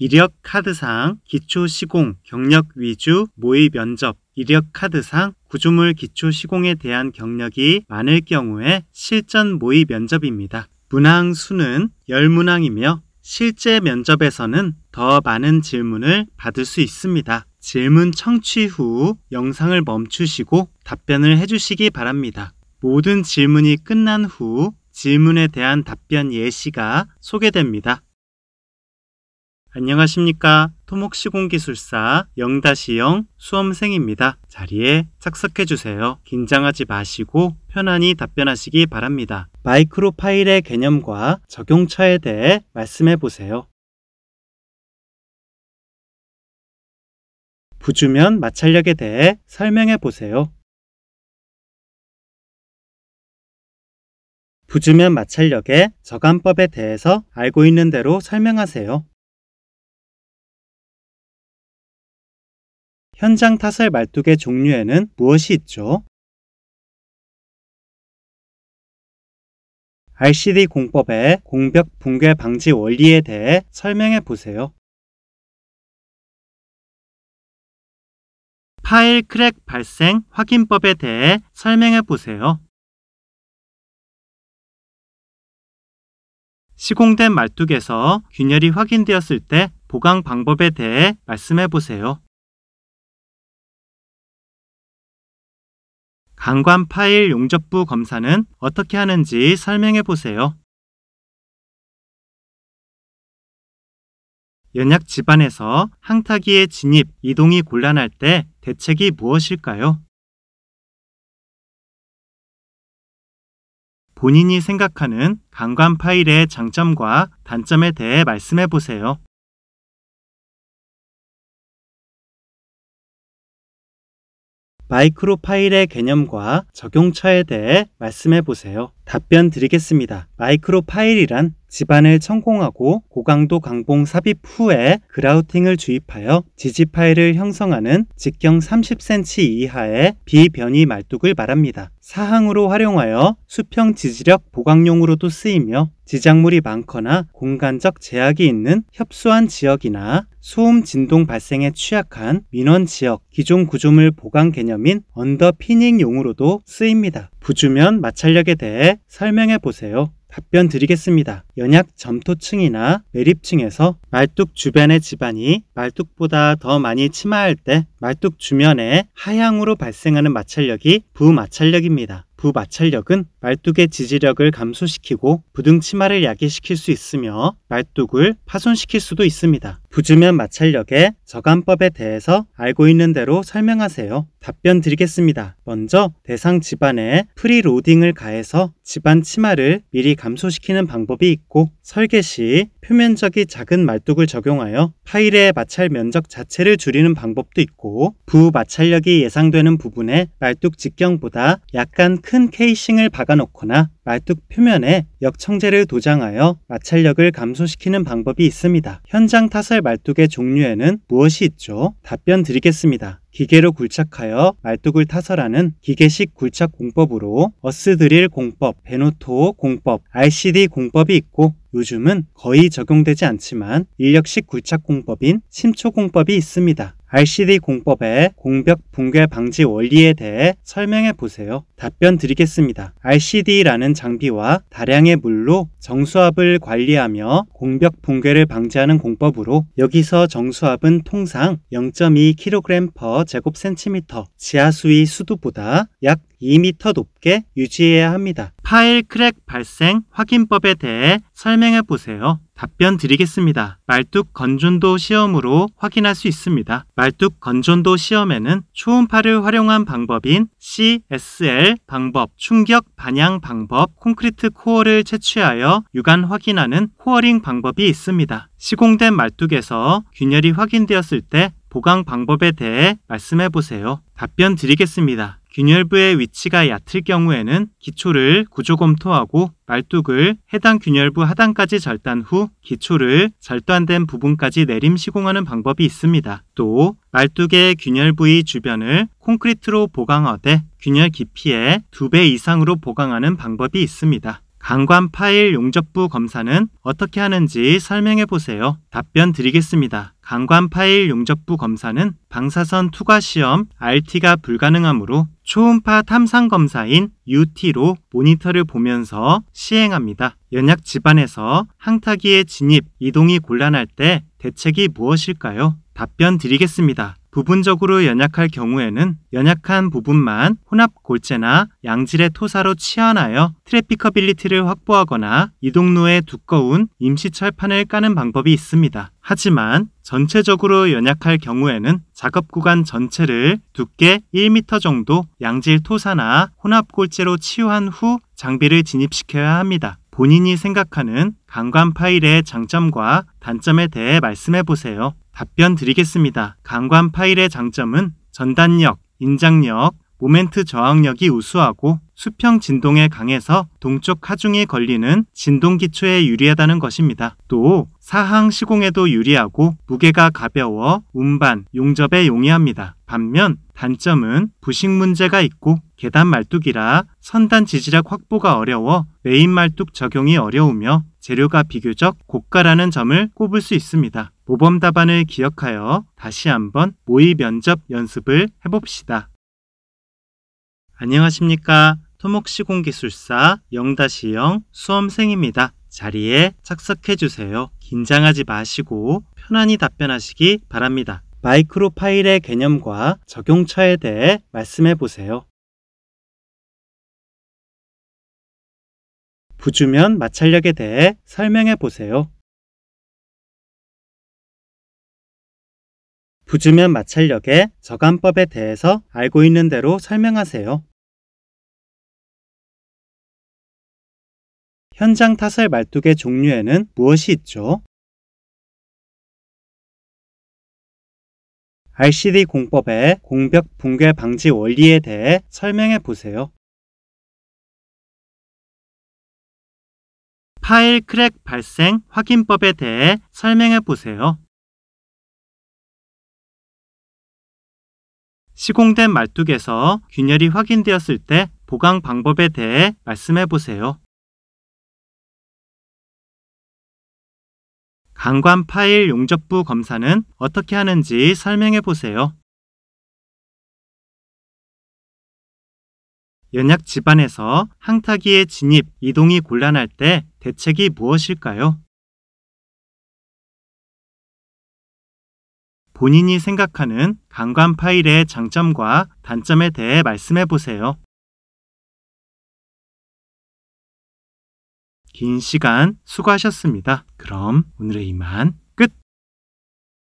이력 카드상 기초 시공 경력 위주 모의 면접 이력 카드상 구조물 기초 시공에 대한 경력이 많을 경우에 실전 모의 면접입니다. 문항 수는 10문항이며 실제 면접에서는 더 많은 질문을 받을 수 있습니다. 질문 청취 후 영상을 멈추시고 답변을 해주시기 바랍니다. 모든 질문이 끝난 후 질문에 대한 답변 예시가 소개됩니다. 안녕하십니까. 토목시공기술사 0-0 수험생입니다. 자리에 착석해 주세요. 긴장하지 마시고 편안히 답변하시기 바랍니다. 마이크로 파일의 개념과 적용처에 대해 말씀해 보세요. 부주면 마찰력에 대해 설명해 보세요. 부주면 마찰력의 저감법에 대해서 알고 있는 대로 설명하세요. 현장 타설 말뚝의 종류에는 무엇이 있죠? RCD 공법의 공벽 붕괴 방지 원리에 대해 설명해 보세요. 파일 크랙 발생 확인법에 대해 설명해 보세요. 시공된 말뚝에서 균열이 확인되었을 때 보강 방법에 대해 말씀해 보세요. 강관 파일 용접부 검사는 어떻게 하는지 설명해 보세요. 연약 집안에서 항타기의 진입, 이동이 곤란할 때 대책이 무엇일까요? 본인이 생각하는 강관 파일의 장점과 단점에 대해 말씀해 보세요. 마이크로파일의 개념과 적용처에 대해 말씀해 보세요. 답변 드리겠습니다. 마이크로 파일이란 집안을 천공하고 고강도 강봉 삽입 후에 그라우팅을 주입하여 지지 파일을 형성하는 직경 30cm 이하의 비변이 말뚝을 말합니다. 사항으로 활용하여 수평 지지력 보강용으로도 쓰이며 지작물이 많거나 공간적 제약이 있는 협소한 지역이나 소음 진동 발생에 취약한 민원 지역 기존 구조물 보강 개념인 언더피닝용으로도 쓰입니다. 부주면 마찰력에 대해 설명해 보세요. 답변 드리겠습니다. 연약 점토층이나 매립층에서 말뚝 주변의 집안이 말뚝보다 더 많이 침하할 때 말뚝 주변에 하향으로 발생하는 마찰력이 부마찰력입니다. 부마찰력은 말뚝의 지지력을 감소시키고 부등 치마를 야기시킬 수 있으며 말뚝을 파손시킬 수도 있습니다. 부주면 마찰력의 저감법에 대해서 알고 있는 대로 설명하세요. 답변 드리겠습니다. 먼저 대상 집안에 프리로딩을 가해서 집안 치마를 미리 감소시키는 방법이 있고 설계 시 표면적이 작은 말뚝을 적용하여 파일의 마찰 면적 자체를 줄이는 방법도 있고 부마찰력이 예상되는 부분에 말뚝 직경보다 약간 큰 케이싱을 박아 박아놓거나 말뚝 표면에 역청재를 도장하여 마찰력을 감소시키는 방법이 있습니다. 현장 타설 말뚝의 종류에는 무엇이 있죠? 답변 드리겠습니다. 기계로 굴착하여 말뚝을 타설하는 기계식 굴착 공법으로 어스드릴 공법, 베노토 공법, RCD 공법이 있고 요즘은 거의 적용되지 않지만 인력식 굴착 공법인 심초 공법이 있습니다. RCD 공법의 공벽 붕괴 방지 원리에 대해 설명해 보세요. 답변 드리겠습니다. RCD라는 장비와 다량의 물로 정수압을 관리하며 공벽 붕괴를 방지하는 공법으로 여기서 정수압은 통상 0.2kg per 제곱센티미터 지하수위 수도보다 약2미터 높게 유지해야 합니다. 파일 크랙 발생 확인법에 대해 설명해 보세요. 답변 드리겠습니다. 말뚝 건전도 시험으로 확인할 수 있습니다. 말뚝 건전도 시험에는 초음파를 활용한 방법인 CSL 방법, 충격 반향 방법, 콘크리트 코어를 채취하여 육안 확인하는 코어링 방법이 있습니다. 시공된 말뚝에서 균열이 확인되었을 때 보강 방법에 대해 말씀해 보세요. 답변 드리겠습니다. 균열부의 위치가 얕을 경우에는 기초를 구조 검토하고 말뚝을 해당 균열부 하단까지 절단 후 기초를 절단된 부분까지 내림 시공하는 방법이 있습니다. 또 말뚝의 균열 부위 주변을 콘크리트로 보강하되 균열 깊이의 2배 이상으로 보강하는 방법이 있습니다. 강관 파일 용접부 검사는 어떻게 하는지 설명해 보세요. 답변 드리겠습니다. 강관 파일 용접부 검사는 방사선 투과 시험 RT가 불가능하므로 초음파 탐상 검사인 UT로 모니터를 보면서 시행합니다. 연약 집안에서 항타기의 진입, 이동이 곤란할 때 대책이 무엇일까요? 답변 드리겠습니다. 부분적으로 연약할 경우에는 연약한 부분만 혼합 골재나 양질의 토사로 치환하여 트래픽커빌리티를 확보하거나 이동로에 두꺼운 임시 철판을 까는 방법이 있습니다. 하지만 전체적으로 연약할 경우에는 작업 구간 전체를 두께 1m 정도 양질 토사나 혼합 골재로 치유한 후 장비를 진입시켜야 합니다. 본인이 생각하는 강관 파일의 장점과 단점에 대해 말씀해 보세요. 답변 드리겠습니다. 강관 파일의 장점은 전단력, 인장력, 모멘트 저항력이 우수하고 수평 진동에 강해서 동쪽 하중이 걸리는 진동 기초에 유리하다는 것입니다. 또 사항 시공에도 유리하고 무게가 가벼워 운반, 용접에 용이합니다. 반면 단점은 부식 문제가 있고 계단 말뚝이라 선단 지지력 확보가 어려워 메인 말뚝 적용이 어려우며 재료가 비교적 고가라는 점을 꼽을 수 있습니다. 모범 답안을 기억하여 다시 한번 모의 면접 연습을 해봅시다. 안녕하십니까. 토목시공기술사 0-0 수험생입니다. 자리에 착석해주세요. 긴장하지 마시고 편안히 답변하시기 바랍니다. 마이크로 파일의 개념과 적용처에 대해 말씀해보세요. 부주면 마찰력에 대해 설명해보세요. 부주면 마찰력의 저감법에 대해서 알고 있는 대로 설명하세요. 현장 타설 말뚝의 종류에는 무엇이 있죠? RCD 공법의 공벽 붕괴 방지 원리에 대해 설명해 보세요. 파일 크랙 발생 확인법에 대해 설명해 보세요. 시공된 말뚝에서 균열이 확인되었을 때 보강 방법에 대해 말씀해 보세요. 강관 파일 용접부 검사는 어떻게 하는지 설명해 보세요. 연약 집안에서 항타기의 진입, 이동이 곤란할 때 대책이 무엇일까요? 본인이 생각하는 강관 파일의 장점과 단점에 대해 말씀해 보세요. 긴 시간 수고하셨습니다. 그럼 오늘의 이만.